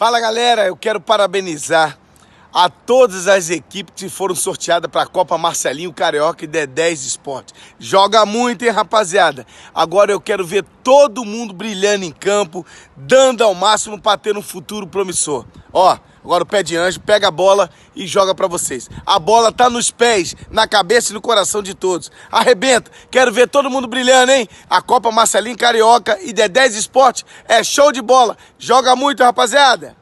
Fala galera, eu quero parabenizar a todas as equipes que foram sorteadas para a Copa Marcelinho Carioca e D10 Esporte. Joga muito, hein, rapaziada? Agora eu quero ver todo mundo brilhando em campo, dando ao máximo para ter um futuro promissor. Ó, agora o pé de anjo pega a bola e joga para vocês. A bola tá nos pés, na cabeça e no coração de todos. Arrebenta, quero ver todo mundo brilhando, hein? A Copa Marcelinho Carioca e D10 Esporte é show de bola. Joga muito, rapaziada!